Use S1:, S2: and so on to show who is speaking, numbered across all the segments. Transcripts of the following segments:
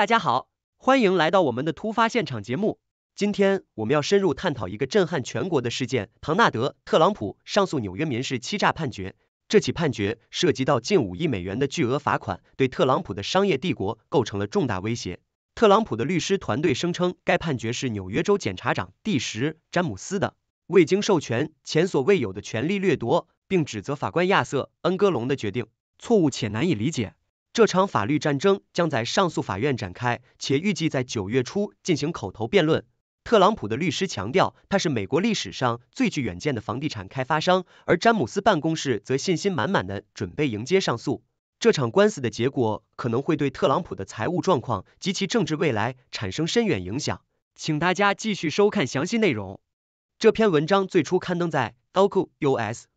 S1: 大家好，欢迎来到我们的突发现场节目。今天我们要深入探讨一个震撼全国的事件：唐纳德·特朗普上诉纽约民事欺诈判决。这起判决涉及到近五亿美元的巨额罚款，对特朗普的商业帝国构成了重大威胁。特朗普的律师团队声称，该判决是纽约州检察长第十詹姆斯的未经授权、前所未有的权力掠夺，并指责法官亚瑟·恩戈隆的决定错误且难以理解。这场法律战争将在上诉法院展开，且预计在九月初进行口头辩论。特朗普的律师强调，他是美国历史上最具远见的房地产开发商，而詹姆斯办公室则信心满满的准备迎接上诉。这场官司的结果可能会对特朗普的财务状况及其政治未来产生深远影响。请大家继续收看详细内容。这篇文章最初刊登在《Ocuus》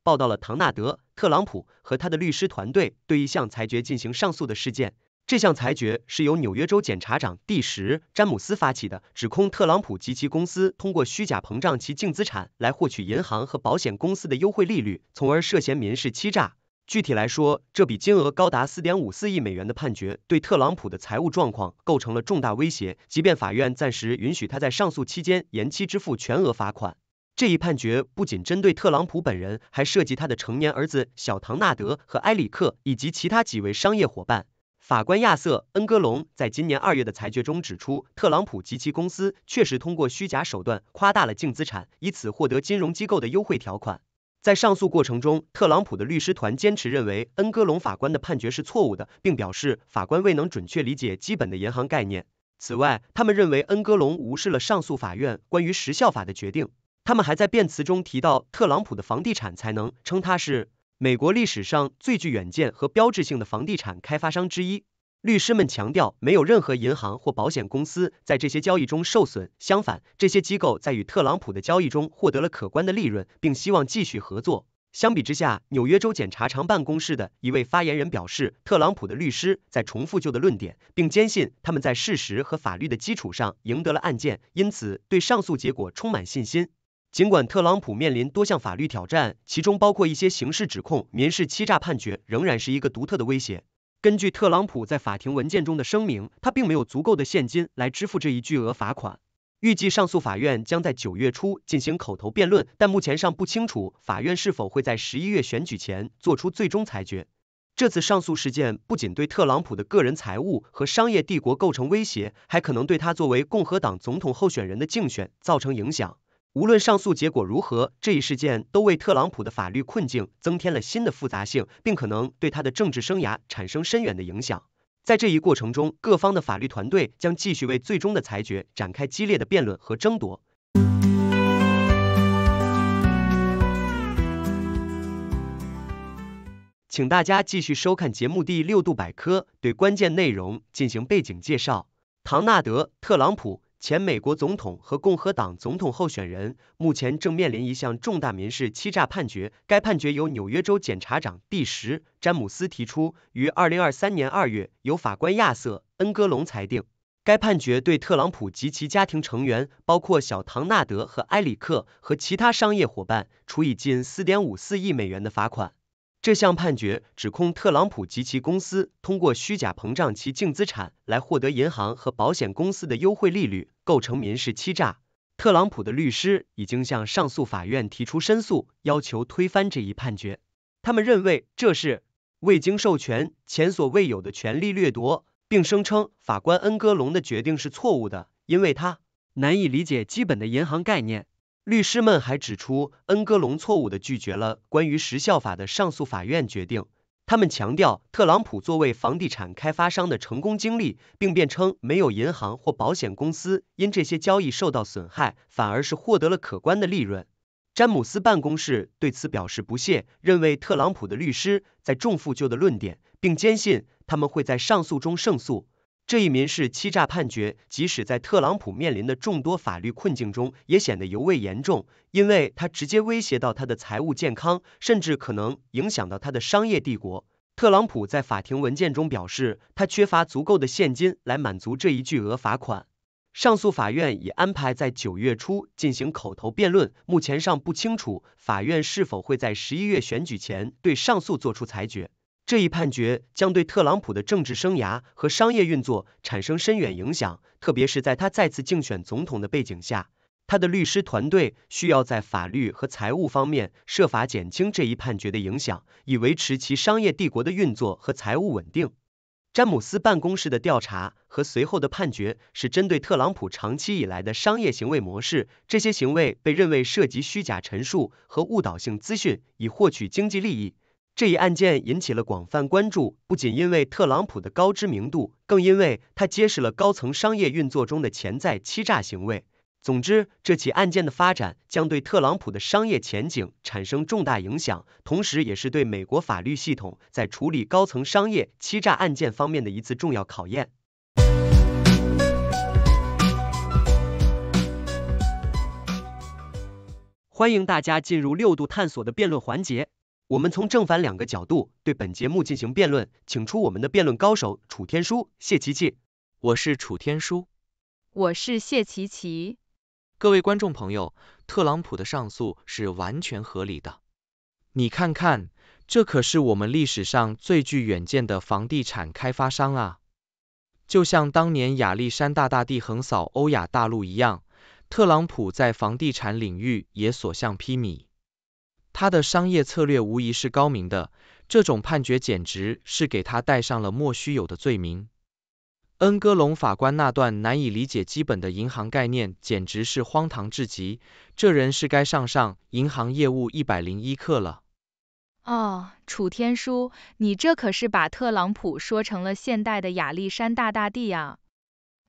S1: 报道了唐纳德。特朗普和他的律师团队对一项裁决进行上诉的事件。这项裁决是由纽约州检察长第十詹姆斯发起的，指控特朗普及其公司通过虚假膨胀其净资产来获取银行和保险公司的优惠利率，从而涉嫌民事欺诈。具体来说，这笔金额高达四点五四亿美元的判决，对特朗普的财务状况构成了重大威胁。即便法院暂时允许他在上诉期间延期支付全额罚款。这一判决不仅针对特朗普本人，还涉及他的成年儿子小唐纳德和埃里克以及其他几位商业伙伴。法官亚瑟·恩戈隆在今年二月的裁决中指出，特朗普及其公司确实通过虚假手段夸大了净资产，以此获得金融机构的优惠条款。在上诉过程中，特朗普的律师团坚持认为恩戈隆法官的判决是错误的，并表示法官未能准确理解基本的银行概念。此外，他们认为恩戈隆无视了上诉法院关于时效法的决定。他们还在辩词中提到特朗普的房地产才能，称他是美国历史上最具远见和标志性的房地产开发商之一。律师们强调，没有任何银行或保险公司在这些交易中受损，相反，这些机构在与特朗普的交易中获得了可观的利润，并希望继续合作。相比之下，纽约州检察长办公室的一位发言人表示，特朗普的律师在重复旧的论点，并坚信他们在事实和法律的基础上赢得了案件，因此对上诉结果充满信心。尽管特朗普面临多项法律挑战，其中包括一些刑事指控、民事欺诈判决，仍然是一个独特的威胁。根据特朗普在法庭文件中的声明，他并没有足够的现金来支付这一巨额罚款。预计上诉法院将在九月初进行口头辩论，但目前尚不清楚法院是否会在十一月选举前做出最终裁决。这次上诉事件不仅对特朗普的个人财务和商业帝国构成威胁，还可能对他作为共和党总统候选人的竞选造成影响。无论上诉结果如何，这一事件都为特朗普的法律困境增添了新的复杂性，并可能对他的政治生涯产生深远的影响。在这一过程中，各方的法律团队将继续为最终的裁决展开激烈的辩论和争夺。请大家继续收看节目《第六度百科》，对关键内容进行背景介绍。唐纳德·特朗普。前美国总统和共和党总统候选人目前正面临一项重大民事欺诈判决。该判决由纽约州检察长第十詹姆斯提出，于二零二三年二月由法官亚瑟恩格隆裁定。该判决对特朗普及其家庭成员，包括小唐纳德和埃里克和其他商业伙伴，处以近四点五四亿美元的罚款。这项判决指控特朗普及其公司通过虚假膨胀其净资产来获得银行和保险公司的优惠利率，构成民事欺诈。特朗普的律师已经向上诉法院提出申诉，要求推翻这一判决。他们认为这是未经授权、前所未有的权力掠夺，并声称法官恩戈隆的决定是错误的，因为他难以理解基本的银行概念。律师们还指出，恩戈隆错误地拒绝了关于时效法的上诉法院决定。他们强调，特朗普作为房地产开发商的成功经历，并辩称没有银行或保险公司因这些交易受到损害，反而是获得了可观的利润。詹姆斯办公室对此表示不屑，认为特朗普的律师在重复旧的论点，并坚信他们会在上诉中胜诉。这一民事欺诈判决，即使在特朗普面临的众多法律困境中，也显得尤为严重，因为它直接威胁到他的财务健康，甚至可能影响到他的商业帝国。特朗普在法庭文件中表示，他缺乏足够的现金来满足这一巨额罚款。上诉法院已安排在九月初进行口头辩论，目前尚不清楚法院是否会在十一月选举前对上诉作出裁决。这一判决将对特朗普的政治生涯和商业运作产生深远影响，特别是在他再次竞选总统的背景下，他的律师团队需要在法律和财务方面设法减轻这一判决的影响，以维持其商业帝国的运作和财务稳定。詹姆斯办公室的调查和随后的判决是针对特朗普长期以来的商业行为模式，这些行为被认为涉及虚假陈述和误导性资讯，以获取经济利益。这一案件引起了广泛关注，不仅因为特朗普的高知名度，更因为他揭示了高层商业运作中的潜在欺诈行为。总之，这起案件的发展将对特朗普的商业前景产生重大影响，同时也是对美国法律系统在处理高层商业欺诈案件方面的一次重要考验。欢迎大家进入六度探索的辩论环节。我们从正反两个角度对本节目进行辩论，请出我们的辩论高手楚天舒、谢琪琪。我是楚天舒，我是谢琪琪。各位观众朋友，特朗
S2: 普的上诉是完全合理的。你看看，这可是我们历史上最具远见的房地产开发商啊！就像当年亚历山大大帝横扫欧亚大陆一样，特朗普在房地产领域也所向披靡。他的商业策略无疑是高明的，这种判决简直是给他带上了莫须有的罪名。恩戈隆法官那段难以理解基本的银行概念，简直是荒唐至极，这人是该上上银行业务一百零一课了。
S3: 哦，楚天舒，你这可是把特朗普说成了现代的亚历山大大帝啊！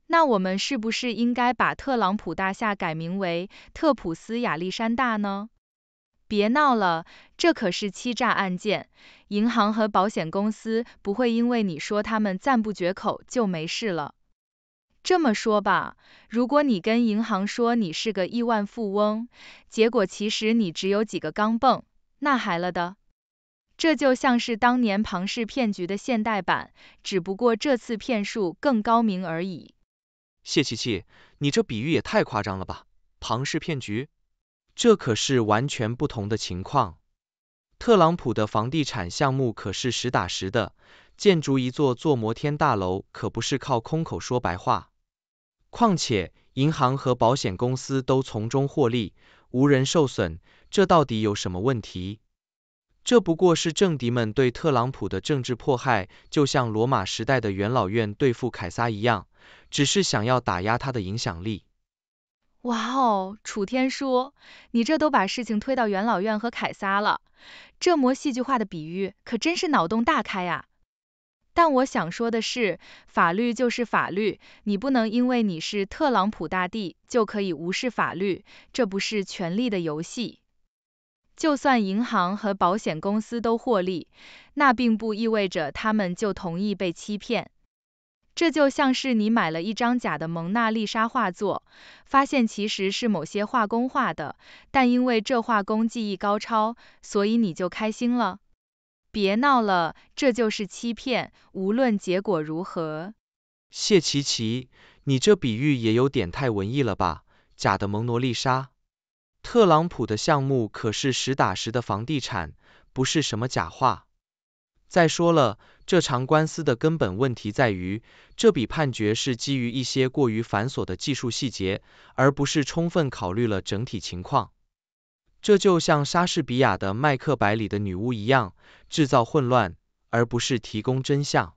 S3: 那我们是不是应该把特朗普大厦改名为特普斯亚历山大呢？别闹了，这可是欺诈案件，银行和保险公司不会因为你说他们赞不绝口就没事了。这么说吧，如果你跟银行说你是个亿万富翁，结果其实你只有几个钢镚，那还了得？这就像是当年庞氏骗局的现代版，只不过这次骗术更高明而已。
S2: 谢琪琪，你这比喻也太夸张了吧，庞氏骗局？这可是完全不同的情况。特朗普的房地产项目可是实打实的，建筑一座座摩天大楼，可不是靠空口说白话。况且，银行和保险公司都从中获利，无人受损，这到底有什么问题？这不过是政敌们对特朗普的政治迫害，就像罗马时代的元老院对付凯撒一样，只是想要打压他的影响力。
S3: 哇哦，楚天舒，你这都把事情推到元老院和凯撒了，这模戏剧化的比喻可真是脑洞大开呀！但我想说的是，法律就是法律，你不能因为你是特朗普大帝就可以无视法律，这不是权力的游戏。就算银行和保险公司都获利，那并不意味着他们就同意被欺骗。这就像是你买了一张假的蒙娜丽莎画作，发现其实是某些画工画的，但因为这画工技艺高超，所以你就开心了。别闹了，这就是欺骗，无论结果如何。谢奇
S2: 奇，你这比喻也有点太文艺了吧？假的蒙娜丽莎？特朗普的项目可是实打实的房地产，不是什么假画。再说了，这场官司的根本问题在于，这笔判决是基于一些过于繁琐的技术细节，而不是充分考虑了整体情况。这就像莎士比亚的《麦克白》里的女巫一样，制造混乱，而不是提供真相。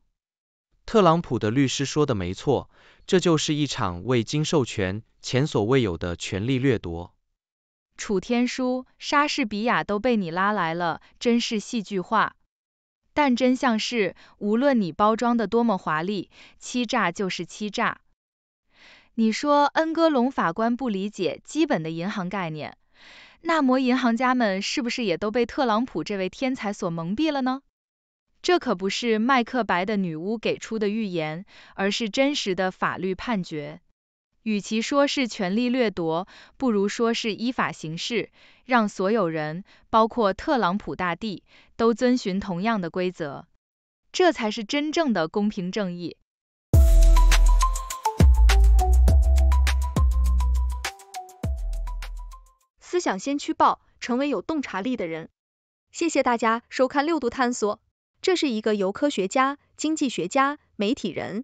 S2: 特朗普的律师说的没错，这就是一场未经授权、前所未有的权力掠夺。
S3: 楚天舒，莎士比亚都被你拉来了，真是戏剧化。但真相是，无论你包装的多么华丽，欺诈就是欺诈。你说恩戈隆法官不理解基本的银行概念，那么银行家们是不是也都被特朗普这位天才所蒙蔽了呢？这可不是麦克白的女巫给出的预言，而是真实的法律判决。与其说是权力掠夺，不如说是依法行事，让所有人，包括特朗普大帝，都遵循同样的规则，这才是真正的公平正义。思想先驱报，成为有洞察力的人。谢谢大家收看六度探索，这是一个由科学家、经济学家、媒体人。